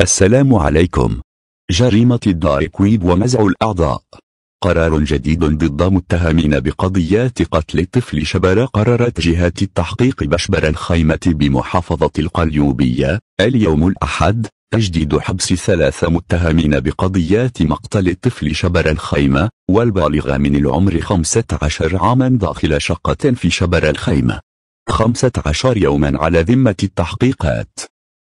السلام عليكم جريمة الداركويد ومزع الأعضاء قرار جديد ضد متهمين بقضيات قتل الطفل شبرا قررت جهات التحقيق بشبر الخيمة بمحافظة القليوبية اليوم الأحد تجديد حبس ثلاث متهمين بقضيات مقتل الطفل شبر الخيمة والبالغ من العمر 15 عاما داخل شقة في شبر الخيمة 15 يوما على ذمة التحقيقات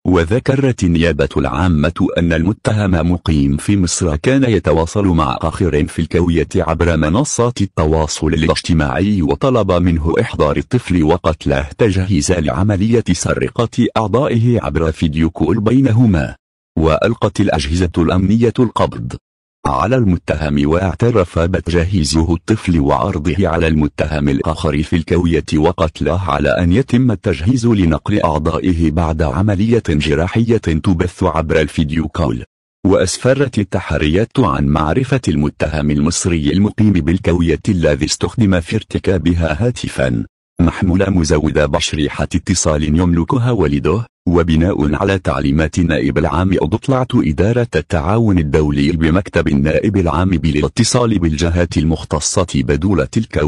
وذكرت النيابة العامة أن المتهم مقيم في مصر كان يتواصل مع آخر في الكوية عبر منصات التواصل الاجتماعي وطلب منه إحضار الطفل وقتله تجهيزا لعملية سرقة أعضائه عبر فيديو كول بينهما وألقت الأجهزة الأمنية القبض على المتهم واعترف بتجهيزه الطفل وعرضه على المتهم الآخر في الكوية وقتله على أن يتم التجهيز لنقل أعضائه بعد عملية جراحية تبث عبر الفيديو كول وأسفرت التحريات عن معرفة المتهم المصري المقيم بالكوية الذي استخدم في ارتكابها هاتفاً محمولة مزودة بشريحة اتصال يملكها والده وبناء على تعليمات نائب العام أضطلعت إدارة التعاون الدولي بمكتب النائب العام بالاتصال بالجهات المختصة بدول تلك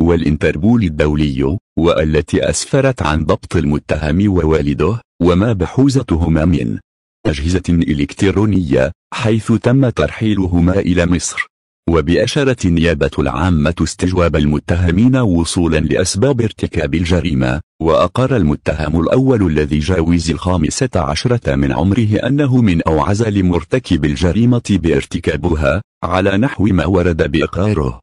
والإنتربول الدولي والتي أسفرت عن ضبط المتهم ووالده وما بحوزتهما من أجهزة إلكترونية حيث تم ترحيلهما إلى مصر وبأشرت النيابة العامة استجواب المتهمين وصولا لأسباب ارتكاب الجريمة وأقر المتهم الأول الذي جاوز الخامسة عشرة من عمره أنه من أوعز لمرتكب الجريمة بارتكابها على نحو ما ورد بإقراره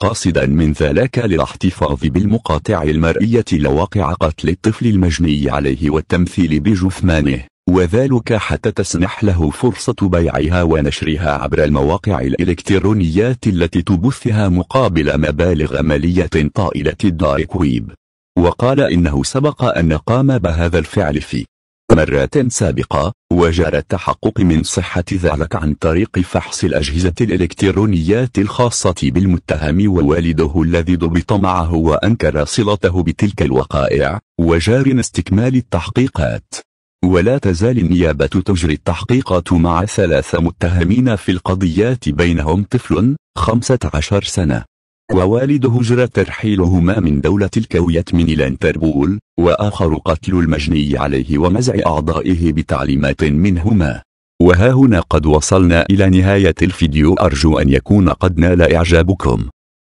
قاصدا من ذلك للاحتفاظ بالمقاطع المرئية لواقع قتل الطفل المجني عليه والتمثيل بجثمانه وذلك حتى تسنح له فرصة بيعها ونشرها عبر المواقع الإلكترونيات التي تبثها مقابل مبالغ مالية طائلة الدارك ويب وقال إنه سبق أن قام بهذا الفعل في مرات سابقة وجرى التحقق من صحة ذلك عن طريق فحص الأجهزة الإلكترونيات الخاصة بالمتهم ووالده الذي ضبط معه وأنكر صلته بتلك الوقائع وجار استكمال التحقيقات ولا تزال النيابة تجري التحقيقات مع ثلاث متهمين في القضيات بينهم طفل 15 سنة ووالده جرى ترحيلهما من دولة الكويت من إلى انتربول وآخر قتل المجني عليه ومزع أعضائه بتعليمات منهما وها هنا قد وصلنا إلى نهاية الفيديو أرجو أن يكون قد نال إعجابكم